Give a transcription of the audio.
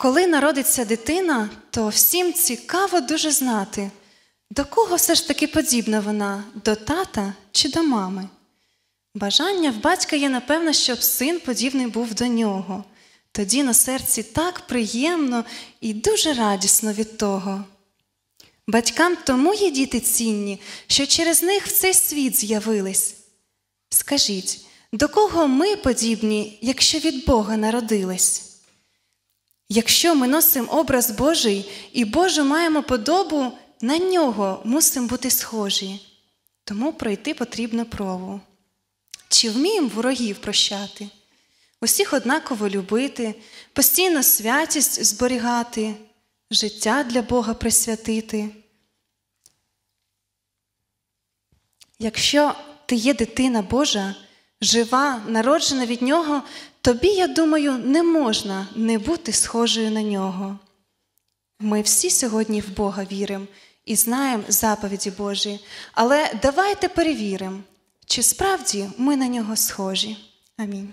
Коли народиться дитина, то всім цікаво дуже знати, до кого все ж таки подібна вона, до тата чи до мами. Бажання в батька є, напевно, щоб син подібний був до нього. Тоді на серці так приємно і дуже радісно від того. Батькам тому є діти цінні, що через них в цей світ з'явились. Скажіть, до кого ми подібні, якщо від Бога народились? Якщо ми носимо образ Божий і Божу маємо подобу, на нього мусимо бути схожі, тому пройти потрібно прову. Чи вміємо ворогів прощати, усіх однаково любити, постійно святість зберігати, життя для Бога присвятити? Якщо ти є дитина Божа, жива, народжена від Нього, Тобі, я думаю, не можна не бути схожою на нього. Ми всі сьогодні в Бога віримо і знаємо заповіді Божі, але давайте перевіримо, чи справді ми на нього схожі. Амінь.